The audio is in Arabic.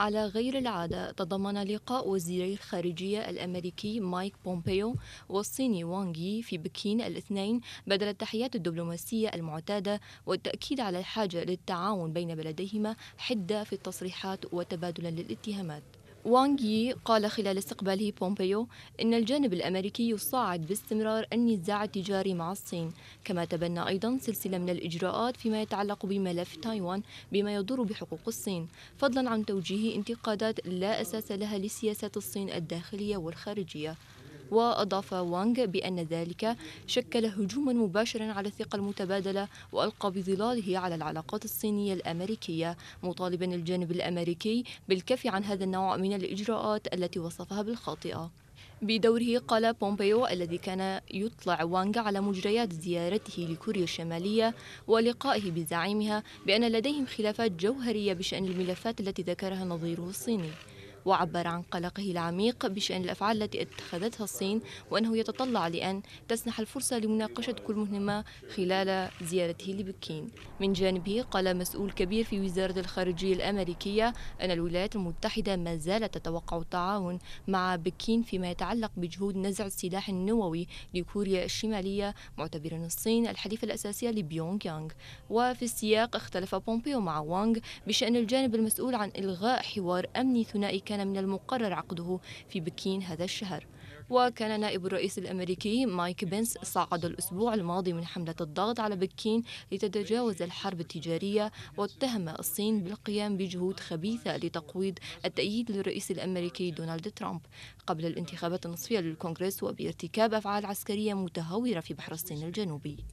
على غير العادة تضمن لقاء وزيري الخارجية الأمريكي مايك بومبيو والصيني وانغ يي في بكين الاثنين بدل التحيات الدبلوماسية المعتادة والتأكيد على الحاجة للتعاون بين بلديهما حدة في التصريحات وتبادلا للاتهامات وانغ يي قال خلال استقباله بومبيو إن الجانب الأمريكي يصاعد باستمرار النزاع التجاري مع الصين كما تبنى أيضا سلسلة من الإجراءات فيما يتعلق بملف تايوان بما يضر بحقوق الصين فضلا عن توجيه انتقادات لا أساس لها لسياسة الصين الداخلية والخارجية وأضاف وانغ بأن ذلك شكل هجوما مباشرا على الثقة المتبادلة وألقى بظلاله على العلاقات الصينية الأمريكية مطالبا الجانب الأمريكي بالكف عن هذا النوع من الإجراءات التي وصفها بالخاطئة بدوره قال بومبيو الذي كان يطلع وانغ على مجريات زيارته لكوريا الشمالية ولقائه بزعيمها بأن لديهم خلافات جوهرية بشأن الملفات التي ذكرها نظيره الصيني وعبر عن قلقه العميق بشأن الأفعال التي اتخذتها الصين وأنه يتطلع لأن تسنح الفرصة لمناقشة كل مهمة خلال زيارته لبكين من جانبه قال مسؤول كبير في وزارة الخارجية الأمريكية أن الولايات المتحدة ما زالت تتوقع التعاون مع بكين فيما يتعلق بجهود نزع السلاح النووي لكوريا الشمالية معتبرا الصين الحليف الأساسي لبيونغ يانغ وفي السياق اختلف بومبيو مع وانغ بشأن الجانب المسؤول عن إلغاء حوار أمني ثنائي كان كان من المقرر عقده في بكين هذا الشهر وكان نائب الرئيس الأمريكي مايك بنس صعد الأسبوع الماضي من حملة الضغط على بكين لتتجاوز الحرب التجارية واتهم الصين بالقيام بجهود خبيثة لتقويض التأييد للرئيس الأمريكي دونالد ترامب قبل الانتخابات النصفية للكونغرس وبارتكاب أفعال عسكرية متهورة في بحر الصين الجنوبي.